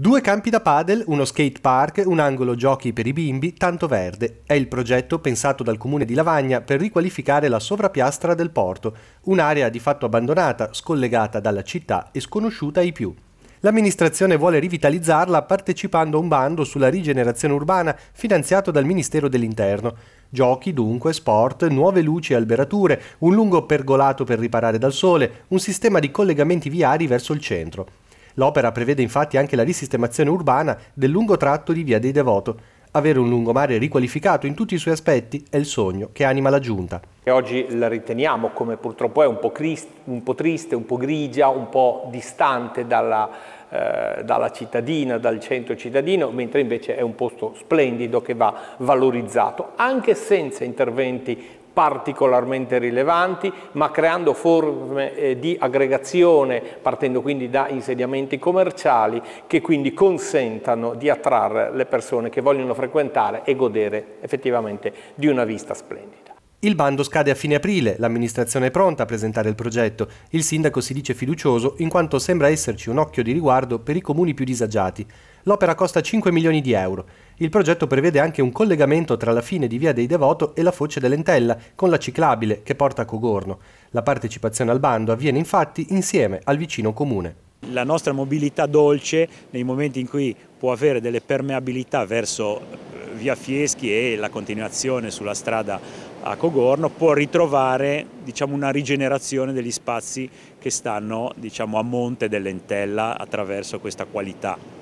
Due campi da padel, uno skate park, un angolo giochi per i bimbi, tanto verde. È il progetto pensato dal comune di Lavagna per riqualificare la sovrapiastra del porto, un'area di fatto abbandonata, scollegata dalla città e sconosciuta ai più. L'amministrazione vuole rivitalizzarla partecipando a un bando sulla rigenerazione urbana finanziato dal Ministero dell'Interno. Giochi, dunque, sport, nuove luci e alberature, un lungo pergolato per riparare dal sole, un sistema di collegamenti viari verso il centro. L'opera prevede infatti anche la risistemazione urbana del lungo tratto di Via dei Devoto. Avere un lungomare riqualificato in tutti i suoi aspetti è il sogno che anima la giunta. E oggi la riteniamo, come purtroppo è, un po, un po triste, un po' grigia, un po' distante dalla, eh, dalla cittadina, dal centro cittadino, mentre invece è un posto splendido che va valorizzato, anche senza interventi particolarmente rilevanti, ma creando forme eh, di aggregazione, partendo quindi da insediamenti commerciali, che quindi consentano di attrarre le persone che vogliono frequentare e godere effettivamente di una vista splendida. Il bando scade a fine aprile, l'amministrazione è pronta a presentare il progetto, il sindaco si dice fiducioso in quanto sembra esserci un occhio di riguardo per i comuni più disagiati. L'opera costa 5 milioni di euro. Il progetto prevede anche un collegamento tra la fine di Via dei Devoto e la foce dell'Entella, con la ciclabile che porta a Cogorno. La partecipazione al bando avviene infatti insieme al vicino comune la nostra mobilità dolce nei momenti in cui può avere delle permeabilità verso via Fieschi e la continuazione sulla strada a Cogorno può ritrovare diciamo, una rigenerazione degli spazi che stanno diciamo, a monte dell'Entella attraverso questa qualità